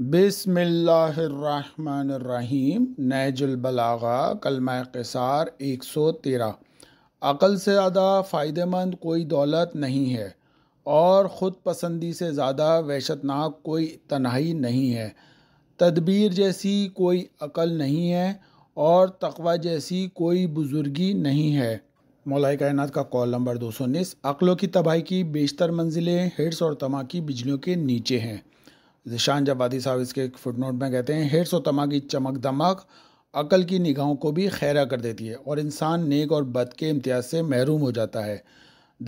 बिसमीम नहजुलबलागा कलमा कसार एक सौ तेरह अक़ल से ज़्यादा फ़ायदेमंद कोई दौलत नहीं है और ख़ुद पसंदी से ज़्यादा वहशतनाक कोई तनहाई नहीं है तदबीर जैसी कोई अक़ल नहीं है और तकवा जैसी कोई बुज़ुर्गी नहीं है मौलाए कायनात का कॉल नंबर दो सौ उन्नीस अक़लों की तबाही की बेशतर मंजिलें हिड्स और तमा की बिजलियों के नीचे हैं जिशान जवादी साहब इसके एक फुटनोट में कहते हैं हिरस व तमा की चमक दमक अकल की निगाहों को भी खैरा कर देती है और इंसान नेक और बद के इम्तियाज़ से महरूम हो जाता है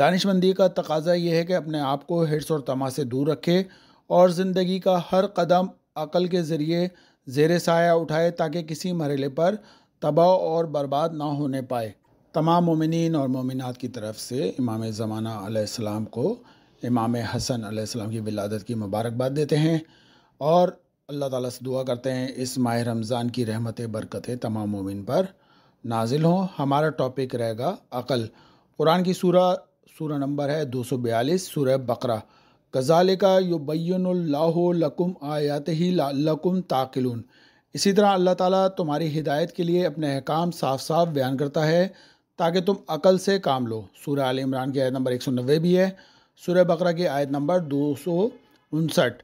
दानिशमंदी का तकाजा यह है कि अपने आप को हिरस और तमा से दूर रखे और ज़िंदगी का हर कदम अकल के ज़रिए जेर साया उठाए ताकि किसी मरले पर तबाह और बर्बाद ना होने पाए तमाम ममिन और ममिनत की तरफ से इमाम ज़माना को इमाम हसन आसमाम की विलादत की मुबारकबाद देते हैं और अल्लाह ताला से दुआ करते हैं इस माह रमज़ान की रहमत बरकतें तमाम मोमिन पर नाजिल हों हमारा टॉपिक रहेगा अक़ल कुरान की सूरा सूरा नंबर है दो सौ बयालीस सूर बकरा गज़ाल का लकुम आयात ही लकुम ताकिलून इसी तरह अल्लाह ताला तुम्हारी हिदायत के लिए अपने अहकाम साफ साफ बयान करता है ताकि तुम अकल से काम लो सूर्य आल इमरान की आयत नंबर एक सौ नबे भी है सूर्य बकरा की आयत नंबर दो सौ उनसठ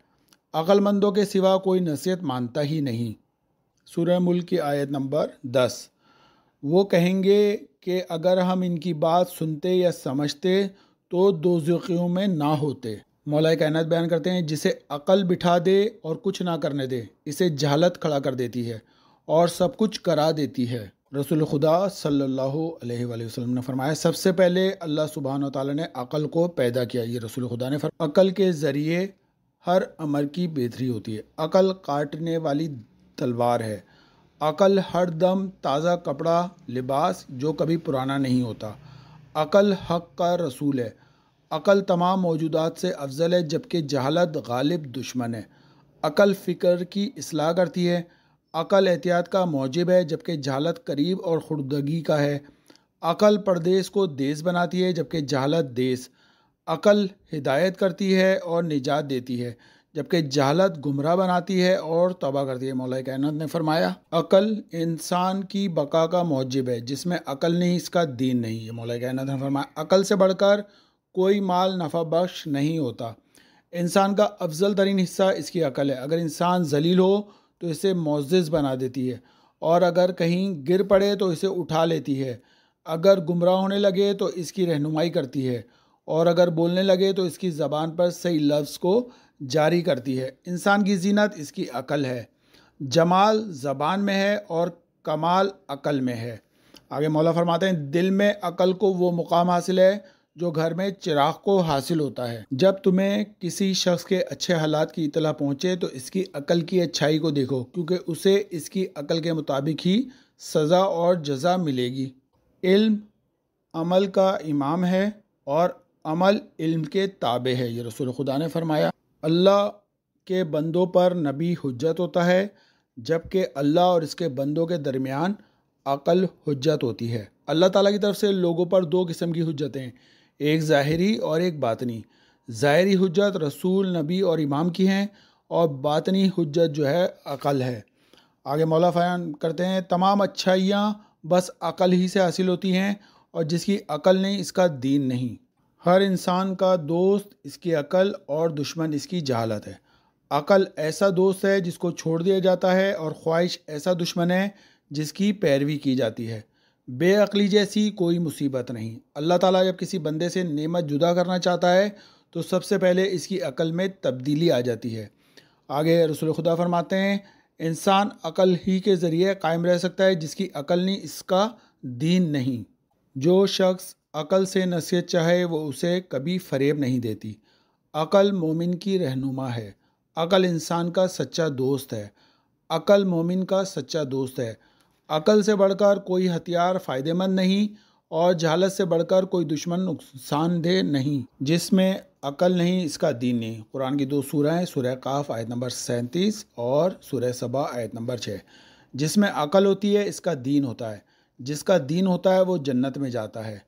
अक्लमंदों के सिवा कोई नसीहत मानता ही नहीं सूर्य मुल्क की आयत नंबर दस वो कहेंगे कि अगर हम इनकी बात सुनते या समझते तो दो जुखियों में ना होते मौलाए कायनत बयान करते हैं जिसे अकल बिठा दे और कुछ ना करने दे इसे जहालत खड़ा कर देती है और सब कुछ करा देती है रसूल खुदा सल्लल्लाहु अलैहि वसल्लम ने फरमाया सबसे पहले अल्लाह सुबहान ताला ने अकल को पैदा किया ये रसूल खुदा ने फरमाया अकल के ज़रिए हर अमर की बेहतरी होती है अकल काटने वाली तलवार है अकल हर दम ताज़ा कपड़ा लिबास जो कभी पुराना नहीं होता अकल हक का रसूल है अकल तमाम मौजूदात से अफजल है जबकि जहालत गालिब दुश्मन है अकल फ़िक्र की असलाह करती है अकल एहतियात का मौजब है जबकि जहालत करीब और खुर्दगी का है अकल परदेश को देश बनाती है जबकि जहालत देश अकल हिदायत करती है और निजात देती है जबकि जहालत गुमराह बनाती है और तबाह करती है मौला कायनत ने फरमाया अकल इंसान की बका का मौजब है जिसमें अकल नहीं इसका दीन नहीं है मौला कायनत ने फरमाया अकल से बढ़कर कोई माल नफा बख्श नहीं होता इंसान का अफजल तरीन हिस्सा इसकी अकल है अगर इंसान जलील हो तो इसे मोजिज़ बना देती है और अगर कहीं गिर पड़े तो इसे उठा लेती है अगर गुमराह होने लगे तो इसकी रहनुमाई करती है और अगर बोलने लगे तो इसकी ज़बान पर सही लफ्ज़ को जारी करती है इंसान की जीनत इसकी अकल है जमाल ज़बान में है और कमाल अकल में है आगे मौला फरमाते हैं दिल में अकल को वो मुकाम हासिल है जो घर में चिराग को हासिल होता है जब तुम्हें किसी शख्स के अच्छे हालात की इतला पहुंचे तो इसकी अकल की अच्छाई को देखो क्योंकि उसे इसकी अकल के मुताबिक ही सज़ा और जजा मिलेगी इल्म अमल का इमाम है और अमल इल्म के ताबे है ये रसूल खुदा ने फरमाया अल्लाह के बंदों पर नबी हजत होता है जबकि अल्लाह और इसके बंदों के दरमियान अकल हजत होती है अल्लाह ताला की तरफ से लोगों पर दो किस्म की हजतें एक ज़ाहरी और एक बातनी ज़ाहरी हजत रसूल नबी और इमाम की हैं और बातनी हजत जो है अकल है आगे मौला फ़यान करते हैं तमाम अच्छाइयाँ बस अकल ही से हासिल होती हैं और जिसकी अकल नहीं इसका दीन नहीं हर इंसान का दोस्त इसकी अकल और दुश्मन इसकी जहालत है अकल ऐसा दोस्त है जिसको छोड़ दिया जाता है और ख्वाहिश ऐसा दुश्मन है जिसकी पैरवी की जाती है बेअली जैसी कोई मुसीबत नहीं अल्लाह ताला जब किसी बंदे से नेमत जुदा करना चाहता है तो सबसे पहले इसकी अकल में तब्दीली आ जाती है आगे रसुल खुदा फरमाते हैं इंसान अकल ही के ज़रिए कायम रह सकता है जिसकी अकल नहीं इसका दीन नहीं जो शख्स अकल से नसीहत चाहे वो उसे कभी फरेब नहीं देती अकल मोमिन की रहनुमा है अकल इंसान का सच्चा दोस्त है अकल मोमिन का सच्चा दोस्त है अकल से बढ़कर कोई हथियार फ़ायदेमंद नहीं और जहालत से बढ़कर कोई दुश्मन नुकसानदेह नहीं जिसमें अकल नहीं इसका दीन नहीं कुरान की दो सूरह सुरह काफ आयत नंबर सैंतीस और सूरह सबा आयत नंबर छः जिसमें अकल होती है इसका दीन होता है जिसका दीन होता है वो जन्नत में जाता है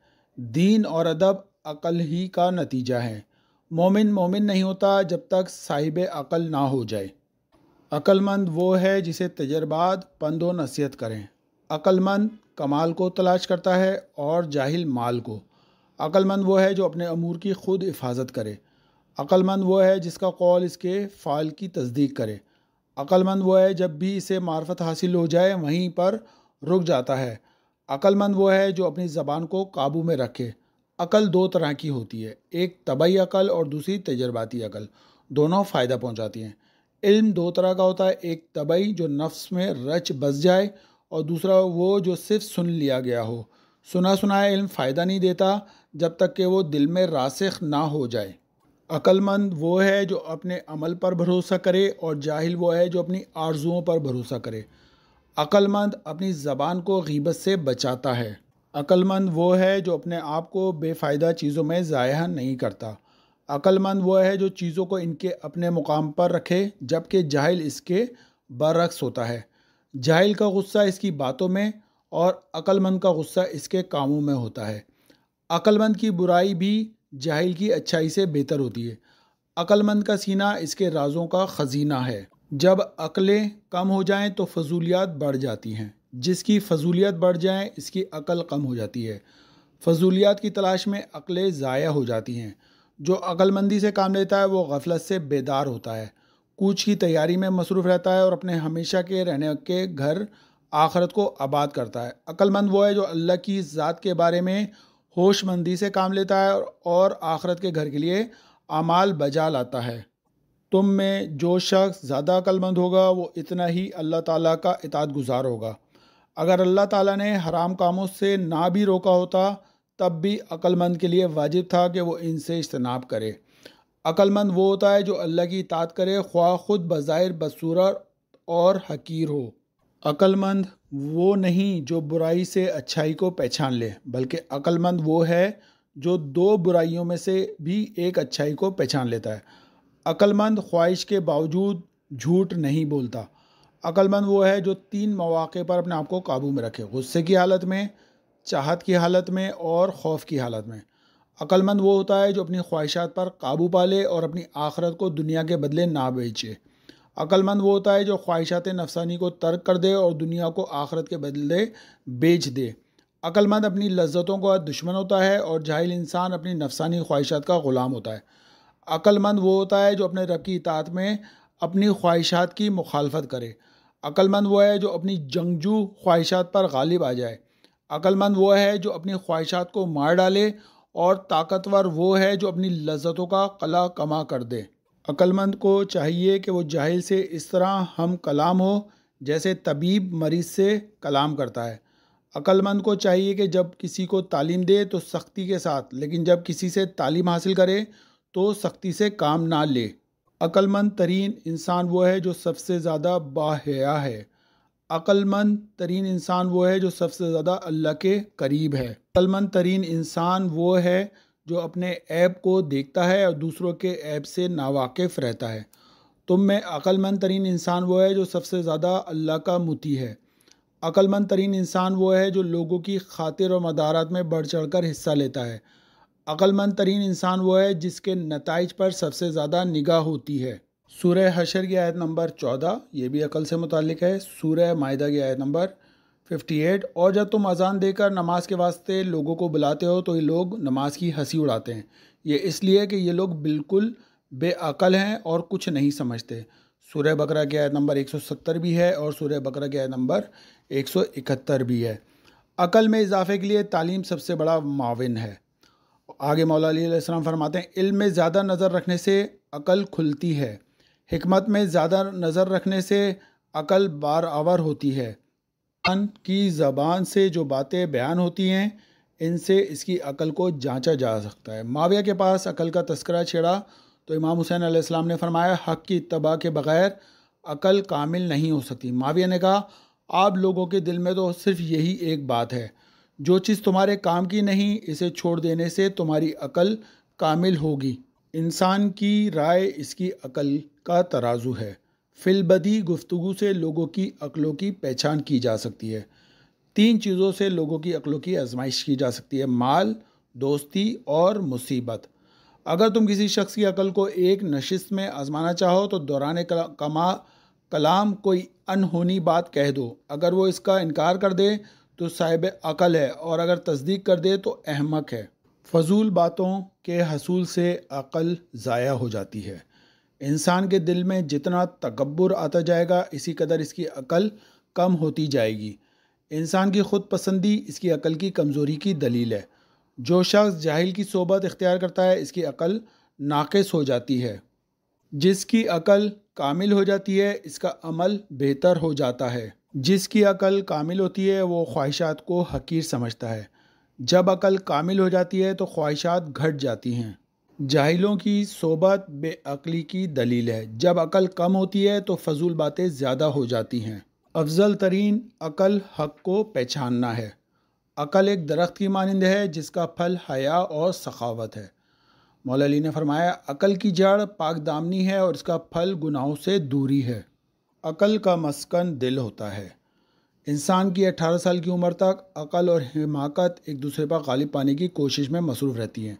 दीन और अदब अकल ही का नतीजा है मोमिन मोमिन नहीं होता जब तक साहिब अकल ना हो जाए अक्लमंद वो है जिसे तजर्बात पंद व नसीहत करें अक्लमंद कमाल को तलाश करता है और जाहिल माल को अकलमंद वो है जो अपने अमूर की खुद हिफाजत करे अकलमंद वो है जिसका कौल इसके फ़ाल की तस्दीक करे अकलमंद वो है जब भी इसे मार्फत हासिल हो जाए वहीं पर रुक जाता है अक्लमंद वो है जो अपनी ज़बान को काबू में रखे अकल दो तरह की होती है एक तबाही अकल और दूसरी तजर्बाती अकल दोनों फ़ायदा पहुँचाती हैं इल्म दो तरह का होता है एक तबई जो नफ्स में रच बस जाए और दूसरा वो जो सिर्फ सुन लिया गया हो सुना सुनाया इल्म फ़ायदा नहीं देता जब तक कि वो दिल में रासख ना हो जाए अक्लमंद वो है जो अपने अमल पर भरोसा करे और जाहिल वो है जो अपनी आरजुओं पर भरोसा करे अक्लमंद अपनी ज़बान को गीबत से बचाता है अक्लमंद वो है जो अपने आप को बेफ़ायदा चीज़ों में ज़ाया नहीं करता अक्लमंद वह है जो चीज़ों को इनके अपने मुकाम पर रखे जबकि जाहिल इसके बरक्स होता है जाहिल का गुस्सा इसकी बातों में और अक्लमंद का गुस्सा इसके कामों में होता है अक्लमंद की बुराई भी जाहिल की अच्छाई से बेहतर होती है अक्लमंद का सीना इसके राजों का ख़जीना है जब अकलें कम हो जाएं तो फजूलियात बढ़ जाती हैं जिसकी फजूलियात बढ़ जाए इसकी अकल कम हो जाती है फजूलियात की तलाश में अकलें ज़ाया हो जाती हैं जो अक्लमंदी से काम लेता है वो गफलत से बेदार होता है कूच की तैयारी में मसरूफ़ रहता है और अपने हमेशा के रहने के घर आखरत को आबाद करता है अक्लमंद वो है जो अल्लाह की ज़ात के बारे में होशमंदी से काम लेता है और आखरत के घर के लिए अमाल बजा लाता है तुम में जो शख्स ज़्यादा अक्लमंद होगा वो इतना ही अल्लाह ताला का इताद गुज़ार होगा अगर अल्लाह ताला ने हराम कामों से ना भी रोका होता तब भी अक्लमंद के लिए वाजिब था कि वो इनसे इजतनाब करे अक्लमंद वो होता है जो अल्लाह की इतात करे ख्वा खुद बज़ाहिर बसूरत और हकीर हो अक्लमंद वो नहीं जो बुराई से अच्छाई को पहचान ले बल्कि अक्लमंद वो है जो दो बुराइयों में से भी एक अच्छाई को पहचान लेता है अक्लमंद ख्वाहिश के बावजूद झूठ नहीं बोलता अक्लमंद वो है जो तीन मौाक़े पर अपने आप को काबू में रखे गुस्से की हालत में चाहत की हालत में और खौफ की हालत में अक्लमंद वो होता है जो अपनी ख्वाहिशात पर काबू पा ले और अपनी आखरत को दुनिया के बदले ना बेचे अक्लमंद वो होता है जो ख्वाहिशात नफसानी को तर्क कर दे और दुनिया को आखरत के बदले बेच दे अक्लमंद अपनी लज्जतों का दुश्मन होता है और जाहिल इंसान अपनी नफसानी ख्वाहिशात का ग़ुलाम होता है अक्लमंद वो होता है जो अपने रब की इतात में अपनी ख्वाहिशात की मुखालफत करे अक्लमंद वो है जो अपनी जंगजू ख्वाहिशात पर गालिब आ जाए अक्लमंद वो है जो अपनी ख्वाहिशात को मार डाले और ताकतवर वो है जो अपनी लज्जतों का कला कमा कर दे अक्लमंद को चाहिए कि वो जाहिल से इस तरह हम कलाम हो जैसे तबीब मरीज़ से कलाम करता है अक्लमंद को चाहिए कि जब किसी को तालीम दे तो सख्ती के साथ लेकिन जब किसी से तालीम हासिल करे तो सख्ती से काम ना ले अक्लमंद तरीन इंसान वो है जो सबसे ज़्यादा बाहया है अक्लमंद तरीन इंसान वो है जो सबसे ज़्यादा अल्लाह के करीब है अक्लमंद तरीन इंसान वो है जो अपने ऐप को देखता है और दूसरों के ऐप से नावाकिफ़ रहता है तुम में अक्लमंद तरीन इंसान वो है जो सबसे ज़्यादा अल्लाह का मुती है अक्लमंद तरीन इंसान वो है जो लोगों की खातिर और मदारत में बढ़ चढ़ कर हिस्सा लेता है अक्लमंद तरीन इंसान वो है जिसके नतज पर सबसे ज़्यादा निगाह होती है सूर्य हशर की आयत नंबर चौदह ये भी अकल से मुतल है सूर्य माहा की आयत नंबर फिफ्टी एट और जब तुम अजान देकर नमाज के वास्ते लोगों को बुलाते हो तो ये लोग नमाज की हंसी उड़ाते हैं ये इसलिए कि ये लोग बिल्कुल बेअकल हैं और कुछ नहीं समझते सूर्य बकरा की आयत नंबर एक सौ सत्तर भी है और सूर्य बकरा की आयत नंबर एक सौ इकहत्तर भी है अकल में इजाफे के लिए तालीम सबसे बड़ा माविन है आगे मौलाम फरमाते हैं इल्म में ज़्यादा नज़र रखने से अकल खुलती है हमत में ज़्यादा नज़र रखने से अकल बार आवर होती है इंसान की ज़बान से जो बातें बयान होती हैं इनसे इसकी अकल को जांचा जा सकता है माविया के पास अकल का तस्करा छेड़ा तो इमाम हुसैन आसमाम ने फरमाया हक़ की इतबा के बग़ैर अकल कामिल नहीं हो सकती माविया ने कहा आप लोगों के दिल में तो सिर्फ यही एक बात है जो चीज़ तुम्हारे काम की नहीं इसे छोड़ देने से तुम्हारी अकल कामिल होगी इंसान की राय इसकी अकल का तराजू है फिलबदी गुफ्तु से लोगों की अकलों की पहचान की जा सकती है तीन चीज़ों से लोगों की अकलों की आजमाइश की जा सकती है माल दोस्ती और मुसीबत अगर तुम किसी शख्स की अकल को एक नशिस्त में आजमाना चाहो तो दौरान कमा कलाम कोई अनहोनी बात कह दो अगर वो इसका इनकार कर दे तो साहिब अकल है और अगर तस्दीक कर दे तो अहमक है फजूल बातों के हसूल से अक़ल ज़ाया हो जाती है इंसान के दिल में जितना तकबर आता जाएगा इसी कदर इसकी अक़ल कम होती जाएगी इंसान की खुद पसंदी इसकी अक़ल की कमज़ोरी की दलील है जो शख्स जाहिल की सोबत इख्तियार करता है इसकी अक़ल नाकस हो जाती है जिसकी अक़ल कामिल हो जाती है इसका अमल बेहतर हो जाता है जिसकी अक़ल कामिल होती है वो ख्वाहिशात को हकीर समझता है जब अकल कामिल हो जाती है तो ख्वाहिशात घट जाती हैं जाहिलों की सोबत बेअली की दलील है जब अकल कम होती है तो फजूल बातें ज़्यादा हो जाती हैं अफजल तरीन अकल हक को पहचानना है अकल एक दरख्त की मानंद है जिसका फल हया और सखावत है मौलाली ने फरमाया अकल की जड़ पाक दामनी है और इसका फल गुनाहों से दूरी है अकल का मस्कन दिल होता है इंसान की 18 साल की उम्र तक अकल और हिमाकत एक दूसरे पर गालिब पाने की कोशिश में मसरूफ़ रहती हैं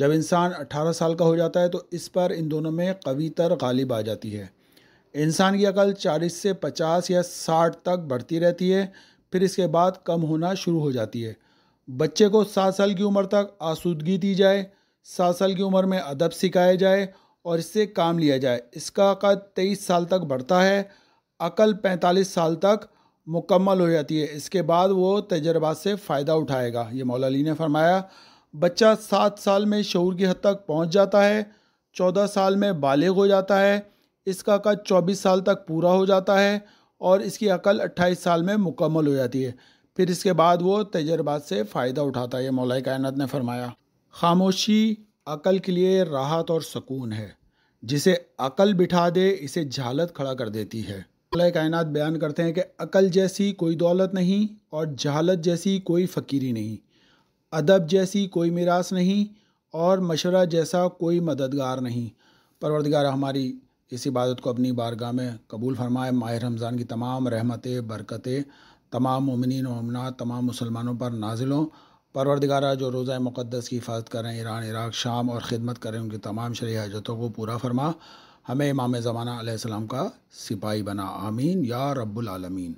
जब इंसान 18 साल का हो जाता है तो इस पर इन दोनों में कवी तर गालिब आ जाती है इंसान की अकल चालीस से पचास या साठ तक बढ़ती रहती है फिर इसके बाद कम होना शुरू हो जाती है बच्चे को सात साल की उम्र तक आसूदगी दी जाए सात साल की उम्र में अदब सिखाया जाए और इससे काम लिया जाए इसका कद तेईस साल तक बढ़ता है अकल पैंतालीस साल तक मुकम्मल हो जाती है इसके बाद वो तजर्बा से फ़ायदा उठाएगा ये मौलानी ने फरमाया बच्चा सात साल में शूर की हद तक पहुँच जाता है चौदह साल में बालग हो जाता है इसका कद चौबीस साल तक पूरा हो जाता है और इसकी अकल अट्ठाईस साल में मुकम्मल हो जाती है फिर इसके बाद वो तजर्बा से फ़ायदा उठाता है मौलाए कायनत ने फरमाया खामोशी अकल के लिए राहत और सुकून है जिसे अकल बिठा दे इसे झालत खड़ा कर देती है कायनात बयान करते हैं कि अकल जैसी कोई दौलत नहीं और जहालत जैसी कोई फ़कीरी नहीं अदब जैसी कोई मिरास नहीं और मशवरा जैसा कोई मददगार नहीं परवरदगार हमारी इस इबादत को अपनी बारगाह में कबूल फरमाए माह रमज़ान की तमाम रहमतें बरकतें तमाम ममिन ममना तमाम मुसलमानों पर नाजिलों परवरदिगारा जो रोज़ा मुक़दस की हिफाजत करें ईरान इराक शाम और ख़िदमत करें उनकी तमाम शरी हजरतों को पूरा फरमा हमें इमाम ज़माना सलाम का सिपाही बना आमीन या रब्बुल आलमीन